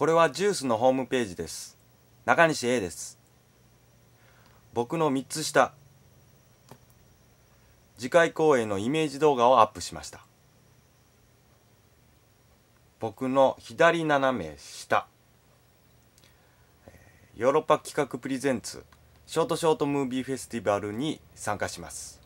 これはジュースのホームページです。中西 A です。僕の3つ下。次回公演のイメージ動画をアップしました。僕の左斜め下。ヨーロッパ企画プリゼンツショートショートムービーフェスティバルに参加します。